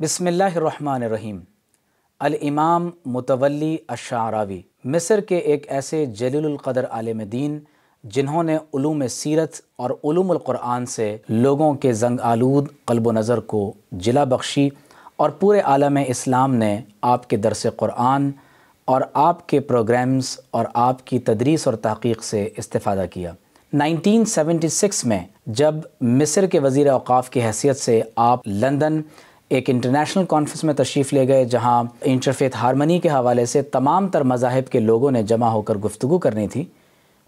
बिसमीम अलमाम मुतवली अशारावी मिस्र के एक ऐसे जलीलक़दर आलम दीन जिन्होंने उलूम सीरत और क़ुरान से लोगों के जंग आलूद कल्ब नज़र को जिला बख्शी और पूरे आलम इस्लाम ने आपके दरस क़ुरान और आपके प्रोग्राम्स और आपकी तदरीस और तहक़ीक से इस्ता किया 1976 में जब मिस्र के वज़ी अवकाफ़ की हैसियत से आप लंदन एक इंटरनेशनल कॉन्फ्रेंस में तशरीफ़ ले गए जहां इंटरफेथ हारमनी के हवाले से तमाम तर मजाहब के लोगों ने जमा होकर गुफ्तु करनी थी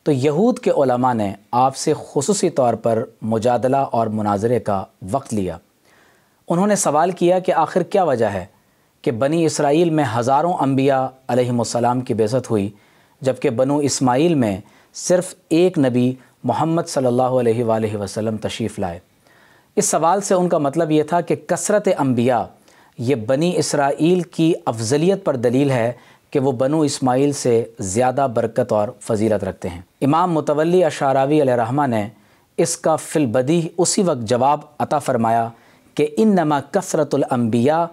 तो यहूद के ओलमा ने आपसे खसूस तौर पर मुजादला और मुनाजरे का वक्त लिया उन्होंने सवाल किया कि आखिर क्या वजह है कि बनी इसराइल में हज़ारों अम्बिया की बेज़त हुई जबकि बनु इसमाइल में सिर्फ़ एक नबी मोहम्मद सल्ला वसलम तशरीफ़ लाए इस सवाल से उनका मतलब ये था कि कसरत अम्बिया ये बनी इसराइल की अफजलियत पर दलील है कि वो बनो इस्माइल से ज़्यादा बरकत और फजीलत रखते हैं इमाम मुतवली अशारावी रहमा ने इसका फिलबदी उसी वक्त जवाब अता फ़रमाया कि इन नमा कसरतलम्बिया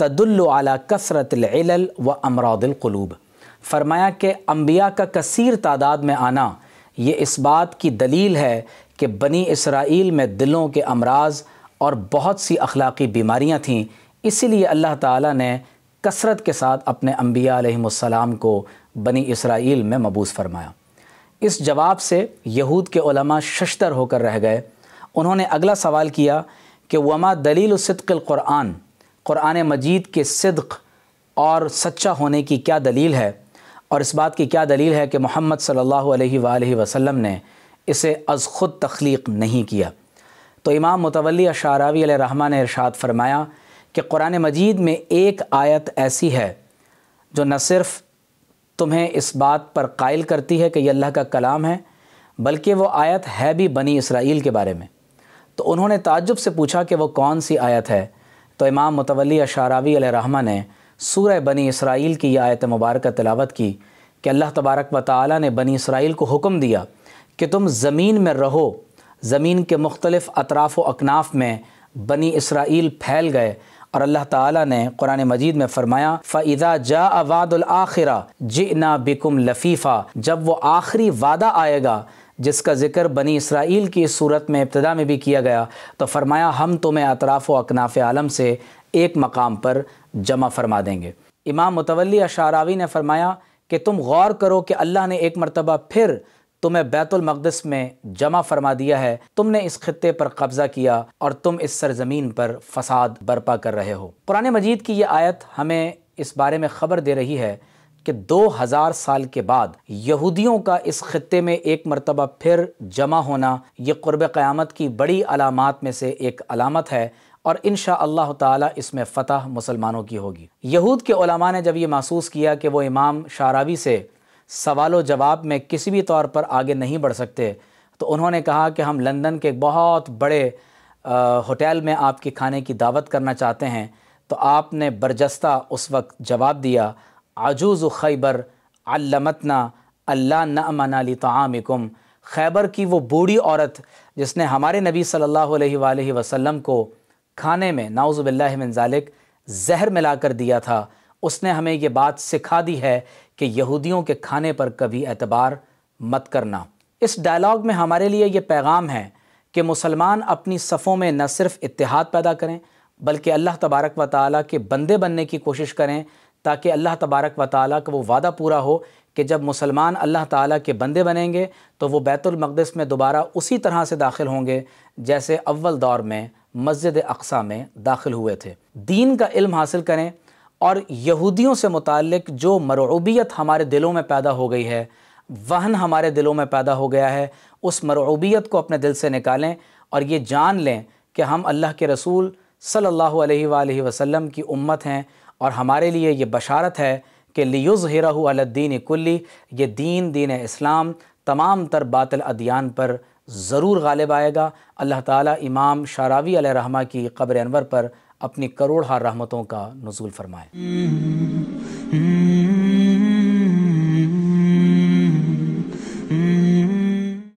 तदुल्ला कसरतल व अमरादलकलूब फ़रमाया कि अम्बिया का कसर तादाद में आना ये इस बात की दलील है कि बनी इसराइल में दिलों के अमराज और बहुत सी अखलाकी बीमारियाँ थीं इसीलिए अल्लाह ताला ने कसरत के साथ अपने अम्बिया को बनी इसराइल में मबूस फरमाया इस जवाब से यहूद के उलमा शशतर होकर रह गए उन्होंने अगला सवाल किया कि वमा दलील सदक़ुरान क़ुरान मजीद के सिद्क और सच्चा होने की क्या दलील है और इस बात की क्या दलील है कि मोहम्मद सल्ला वसलम ने इसे अज़ ख़ुद तख्लीक नहीं किया तो इमाम मुतवली शारावी रहमा ने इरशाद फरमाया कि कुरान मजीद में एक आयत ऐसी है जो न सिर्फ़ तुम्हें इस बात पर कायल करती है कि यह अल्लाह का कलाम है बल्कि वो आयत है भी बनी इसराइल के बारे में तो उन्होंने ताजुब से पूछा कि वो कौन सी आयत है तो इमाम मुतवली अशारावी रहमा ने सूर बनी इसराइल की यह आयत मुबारक तलावत की कि अल्लाह तबारक व ताली ने बनी इसराइल को हुक्म दिया कि तुम ज़मीन में रहो ज़मीन के मुख्तलिफ़ अतराफ़ अकनाफ़ में बनी इसराइल फैल गए और अल्लाह ताला ने कुरान मजीद में फरमाया फ़ैज़ा जा अवादुलआखिरा जिना बिकुम लफ़ीफ़ा जब वो आखिरी वादा आएगा जिसका ज़िक्र बनी इसराइल की इस सूरत में इब्तदा में भी किया गया तो फरमाया हम तुम्हें अतराफ़ व अकनाफ़ आलम से एक मकाम पर जमा फरमा देंगे इमाम मुतवली अशारावी ने फरमाया कि तुम गौर करो कि अल्लाह ने एक मरतबा फिर तुम्हें बैतुल मकदस में जमा फरमा दिया है तुमने इस खत्े पर कब्जा किया और तुम इस सरजमीन पर फसाद बर्पा कर रहे हो पुराने मजीद की यह आयत हमें इस बारे में खबर दे रही है कि 2000 साल के बाद यहूदियों का इस खत्े में एक मरतबा फिर जमा होना ये क़ुरब क़्यामत की बड़ी अलामत में से एक अलामत है और इन शह ताला फ़तह मुसलमानों की होगी यहूद के ने जब ये महसूस किया कि वो इमाम शारावी से सवाल जवाब में किसी भी तौर पर आगे नहीं बढ़ सकते तो उन्होंने कहा कि हम लंदन के बहुत बड़े होटल में आपके खाने की दावत करना चाहते हैं तो आपने बरजस्ता उस वक्त जवाब दिया आजूज़ खैबर अल्लमतना अल्ला नमना लितामिकुम खैबर की वो बूढ़ी औरत जिसने हमारे नबी सल्लल्लाहु अलैहि वसल्लम को खाने में जालिक जहर मिलाकर दिया था उसने हमें ये बात सिखा दी है कि यहूदियों के खाने पर कभी एतबार मत करना इस डायलॉग में हमारे लिए ये पैगाम है कि मुसलमान अपनी सफ़ों में न सिर्फ इतिहाद पैदा करें बल्कि अल्लाह तबारक व ताली के बंदे बनने की कोशिश करें ताकि अल्लाह तबारक व ताली का वो वादा पूरा हो कि जब मुसलमान अल्लाह ताला के बंदे बनेंगे तो वो बैतुलमक़दस में दोबारा उसी तरह से दाखिल होंगे जैसे अव्वल दौर में मस्जिद अकसा में दाखिल हुए थे दीन का इल्म हासिल करें और यहूदियों से मुतक़ जो मरूबियत हमारे दिलों में पैदा हो गई है वहन हमारे दिलों में पैदा हो गया है उस मरूबियत को अपने दिल से निकालें और ये जान लें कि हम अल्लाह के रसूल सल वसम की उम्मत हैं और हमारे लिए ये बशारत है कि लियुज़हरादीन कुल्ली ये दीन दीन इस्लाम तमाम तर बातल अदियान पर ज़रूर गालिब आएगा अल्लाह ताली इमाम शारावी रहमा की कब्र अनवर पर अपनी करोड़ हार रहमतों का नजूल फरमाए